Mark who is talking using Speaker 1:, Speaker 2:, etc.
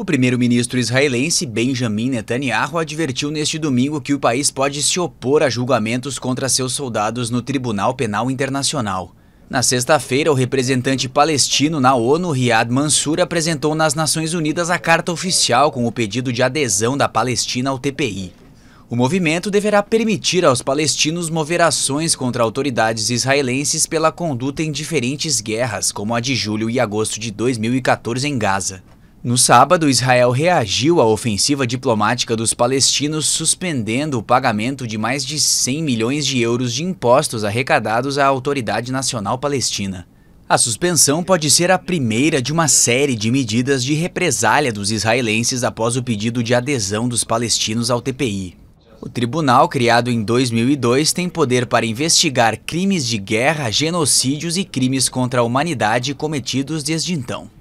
Speaker 1: O primeiro-ministro israelense Benjamin Netanyahu advertiu neste domingo que o país pode se opor a julgamentos contra seus soldados no Tribunal Penal Internacional. Na sexta-feira, o representante palestino na ONU, Riad Mansour, apresentou nas Nações Unidas a carta oficial com o pedido de adesão da Palestina ao TPI. O movimento deverá permitir aos palestinos mover ações contra autoridades israelenses pela conduta em diferentes guerras, como a de julho e agosto de 2014 em Gaza. No sábado, Israel reagiu à ofensiva diplomática dos palestinos, suspendendo o pagamento de mais de 100 milhões de euros de impostos arrecadados à Autoridade Nacional Palestina. A suspensão pode ser a primeira de uma série de medidas de represália dos israelenses após o pedido de adesão dos palestinos ao TPI. O tribunal, criado em 2002, tem poder para investigar crimes de guerra, genocídios e crimes contra a humanidade cometidos desde então.